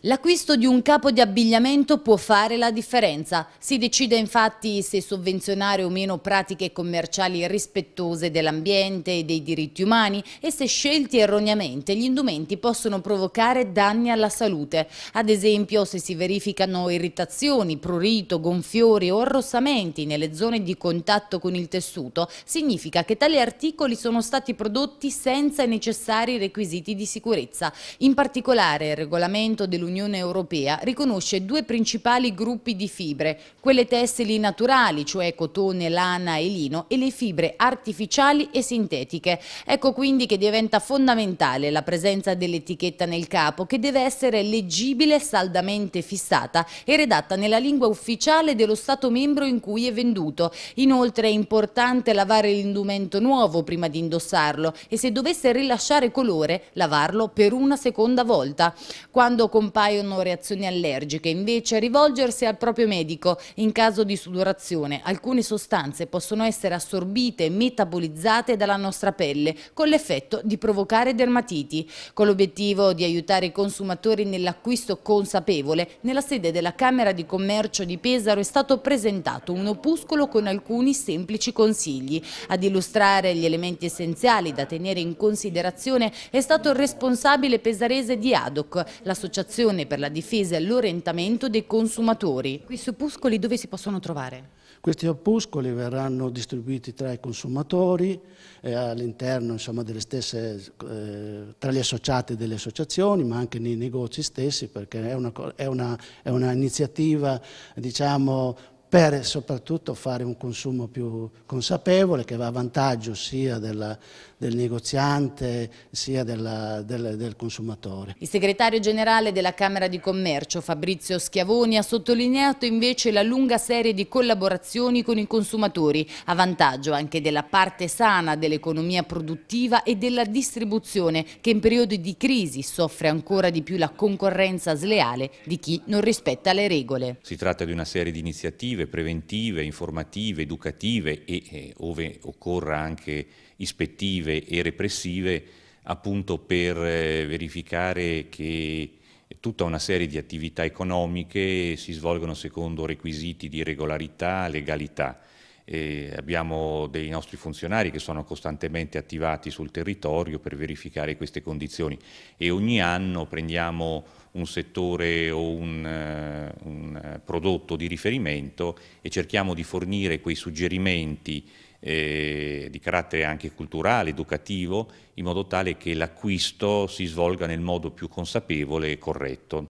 L'acquisto di un capo di abbigliamento può fare la differenza. Si decide infatti se sovvenzionare o meno pratiche commerciali rispettose dell'ambiente e dei diritti umani e se scelti erroneamente gli indumenti possono provocare danni alla salute. Ad esempio se si verificano irritazioni, prurito, gonfiori o arrossamenti nelle zone di contatto con il tessuto, significa che tali articoli sono stati prodotti senza i necessari requisiti di sicurezza. In particolare il regolamento dell'Unione l'Unione Europea riconosce due principali gruppi di fibre, quelle tessili naturali, cioè cotone, lana e lino, e le fibre artificiali e sintetiche. Ecco quindi che diventa fondamentale la presenza dell'etichetta nel capo, che deve essere leggibile, saldamente fissata e redatta nella lingua ufficiale dello Stato membro in cui è venduto. Inoltre è importante lavare l'indumento nuovo prima di indossarlo e se dovesse rilasciare colore, lavarlo per una seconda volta. Quando comprate appaiono reazioni allergiche, invece rivolgersi al proprio medico in caso di sudorazione. Alcune sostanze possono essere assorbite e metabolizzate dalla nostra pelle con l'effetto di provocare dermatiti, con l'obiettivo di aiutare i consumatori nell'acquisto consapevole. Nella sede della Camera di Commercio di Pesaro è stato presentato un opuscolo con alcuni semplici consigli. Ad illustrare gli elementi essenziali da tenere in considerazione è stato il responsabile pesarese di ADOC, l'associazione formazione per la difesa e l'orientamento dei consumatori. Questi opuscoli dove si possono trovare? Questi opuscoli verranno distribuiti tra i consumatori, eh, all'interno eh, tra gli associati delle associazioni, ma anche nei negozi stessi, perché è un'iniziativa, una, una diciamo, per soprattutto fare un consumo più consapevole che va a vantaggio sia della, del negoziante sia della, del, del consumatore. Il segretario generale della Camera di Commercio Fabrizio Schiavoni ha sottolineato invece la lunga serie di collaborazioni con i consumatori a vantaggio anche della parte sana dell'economia produttiva e della distribuzione che in periodi di crisi soffre ancora di più la concorrenza sleale di chi non rispetta le regole. Si tratta di una serie di iniziative preventive, informative, educative e, eh, ove occorra anche ispettive e repressive, appunto per eh, verificare che tutta una serie di attività economiche si svolgono secondo requisiti di regolarità, legalità. E abbiamo dei nostri funzionari che sono costantemente attivati sul territorio per verificare queste condizioni e ogni anno prendiamo un settore o un, eh, un eh, prodotto di riferimento e cerchiamo di fornire quei suggerimenti eh, di carattere anche culturale, educativo, in modo tale che l'acquisto si svolga nel modo più consapevole e corretto.